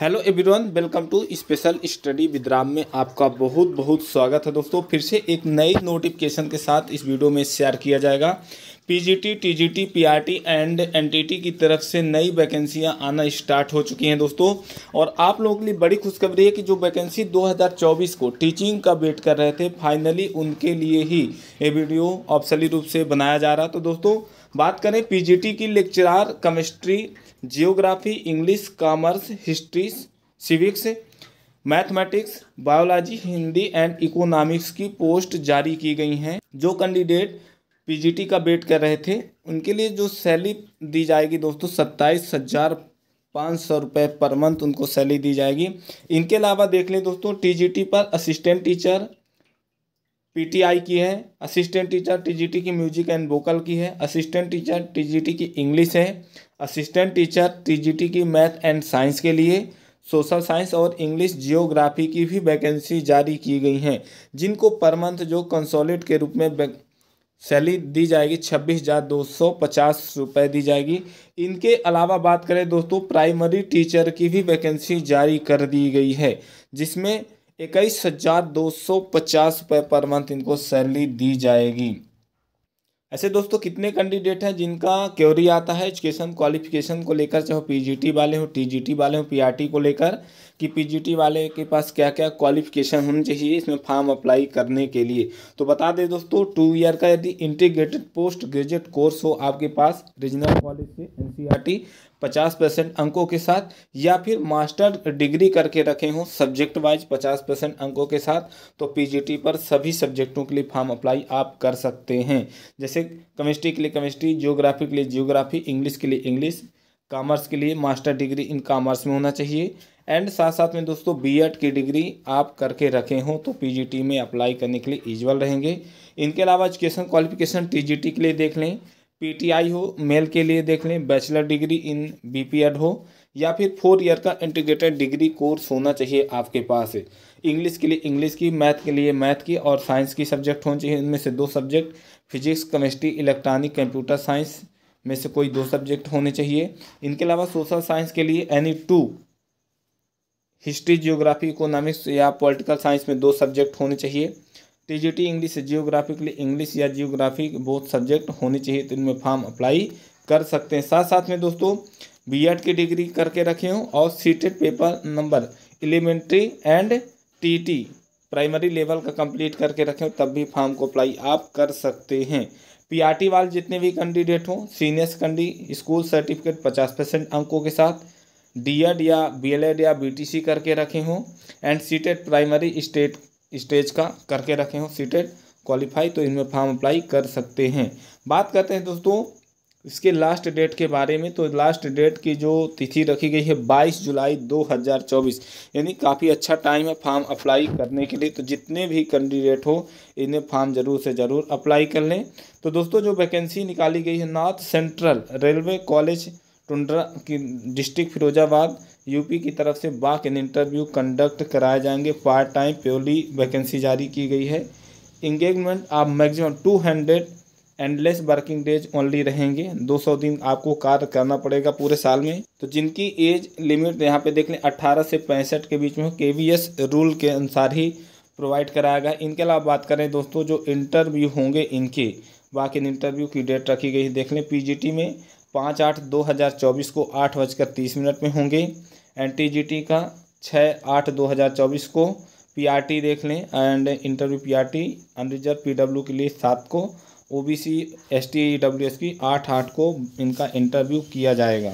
hello everyone welcome to special study विद्राम में आपका बहुत बहुत स्वागत है दोस्तों फिर से एक नई नोटिफिकेशन के साथ इस वीडियो में शेयर किया जाएगा PGT TGT PRT and NTT की तरफ से नई वैकेंसियां आना स्टार्ट हो चुकी हैं दोस्तों और आप लोगों के लिए बड़ी खुशखबरी है कि जो वैकेंसी 2024 को टीचिंग का वेट कर रहे थे फाइनली उनके लिए ही ये वीडियो ऑप्शली रूप से बनाया जा रहा तो दोस्तों बात करें पीजीटी की lecturer chemistry geography English commerce history civics mathematics biology Hindi and economics की पोस्ट जारी की गई हैं जो कैंडिडेट पीजीटी का वेट कर रहे थे उनके लिए जो सैली दी जाएगी दोस्तों सत्ताईस हज़ार पाँच सौ रुपये पर मंथ उनको सैली दी जाएगी इनके अलावा देख लें दोस्तों टीजीटी पर असिस्टेंट टीचर पीटीआई की है असिस्टेंट टीचर टीजीटी की म्यूजिक एंड वोकल की है असिस्टेंट टीचर टी की इंग्लिश है असिस्टेंट टीचर टी की मैथ एंड साइंस के लिए सोशल साइंस और इंग्लिश जियोग्राफी की भी वैकेंसी जारी की गई हैं जिनको पर मंथ जो कंसोलिड के रूप में सैलरी दी जाएगी छब्बीस हज़ार दो सौ पचास रुपये दी जाएगी इनके अलावा बात करें दोस्तों प्राइमरी टीचर की भी वैकेंसी जारी कर दी गई है जिसमें इक्कीस हज़ार दो सौ पचास रुपये पर मंथ इनको सैलरी दी जाएगी ऐसे दोस्तों कितने कैंडिडेट हैं जिनका क्योरी आता है एजुकेशन क्वालिफिकेशन को लेकर चाहे पीजीटी वाले हों टीजीटी वाले हों पीआरटी e को लेकर कि पीजीटी वाले के पास क्या क्या क्वालिफिकेशन होनी चाहिए इसमें फॉर्म अप्लाई करने के लिए तो बता दें दोस्तों टू ईयर का यदि इंटीग्रेटेड पोस्ट ग्रेजुएट कोर्स हो आपके पास रीजनल कॉलेज से एन पचास परसेंट अंकों के साथ या फिर मास्टर डिग्री करके रखे हों सब्जेक्ट वाइज पचास परसेंट अंकों के साथ तो पीजीटी पर सभी सब्जेक्टों के लिए फॉर्म अप्लाई आप कर सकते हैं जैसे केमिस्ट्री के लिए केमिस्ट्री जियोग्राफी के लिए जियोग्राफी इंग्लिश के लिए इंग्लिश कॉमर्स के लिए मास्टर डिग्री इन कॉमर्स में होना चाहिए एंड साथ साथ में दोस्तों बी की डिग्री आप करके रखे हों तो पी में अप्लाई करने के लिए इजवल रहेंगे इनके अलावा एजुकेशन क्वालिफिकेशन टी के लिए देख लें पीटीआई हो मेल के लिए देख लें बैचलर डिग्री इन बीपीएड हो या फिर फोर ईयर का इंटीग्रेटेड डिग्री कोर्स होना चाहिए आपके पास इंग्लिश के लिए इंग्लिश की मैथ के लिए मैथ की और साइंस की सब्जेक्ट होने चाहिए इनमें से दो subject physics chemistry electronic computer science में से कोई दो सब्जेक्ट होने चाहिए इनके अलावा सोशल साइंस के लिए any two history geography economics या पॉलिटिकल साइंस में दो सब्जेक्ट होने चाहिए टीजीटी इंग्लिश जियोग्राफिकली इंग्लिश या जियोग्राफिक बहुत सब्जेक्ट होने चाहिए तो इनमें फॉर्म अप्लाई कर सकते हैं साथ साथ में दोस्तों बीएड की डिग्री करके रखे हों और CTET paper number elementary and टीटी e प्राइमरी लेवल का कंप्लीट करके रखे हों तब भी फॉर्म को अप्लाई आप कर सकते हैं पीआरटी e वाले जितने भी कैंडिडेट हों सीनियर कंडी स्कूल सर्टिफिकेट पचास परसेंट अंकों के साथ एड e या एड या सी करके रखे हों and CTET primary state stage का करके रखे हों सीटेड क्वालिफाई तो इनमें फॉर्म अप्लाई कर सकते हैं बात करते हैं दोस्तों इसके लास्ट डेट के बारे में तो लास्ट डेट की जो तिथि रखी गई है बाईस जुलाई दो हज़ार चौबीस यानी काफ़ी अच्छा टाइम है फॉर्म अप्लाई करने के लिए तो जितने भी कैंडिडेट हो इन्हें फॉर्म ज़रूर से ज़रूर अप्लाई कर लें तो दोस्तों जो वैकेंसी निकाली गई है north central railway college Tundla की डिस्ट्रिक्ट फिरोजाबाद यूपी की तरफ से बाक इन इंटरव्यू कंडक्ट कराए जाएंगे पार्ट टाइम प्योरली वैकेंसी जारी की गई है इंगेजमेंट आप maximum two hundred endless working days only रहेंगे 200 दिन आपको कार्य करना पड़ेगा पूरे साल में तो जिनकी एज लिमिट यहाँ पे देख लें अट्ठारह से पैंसठ के बीच में के रूल के अनुसार ही प्रोवाइड कराया गया इनके अलावा बात करें दोस्तों जो इंटरव्यू होंगे इनके बाकी इंटरव्यू की डेट रखी गई है देख लें पी में पाँच आठ दो हज़ार चौबीस को आठ बजकर तीस मिनट में होंगे एन टी जी टी का छः आठ दो हज़ार चौबीस को पी आर टी देख लें and interview P R T unreserved P W के लिए सात को O B C S T W S की आठ आठ को इनका इंटरव्यू किया जाएगा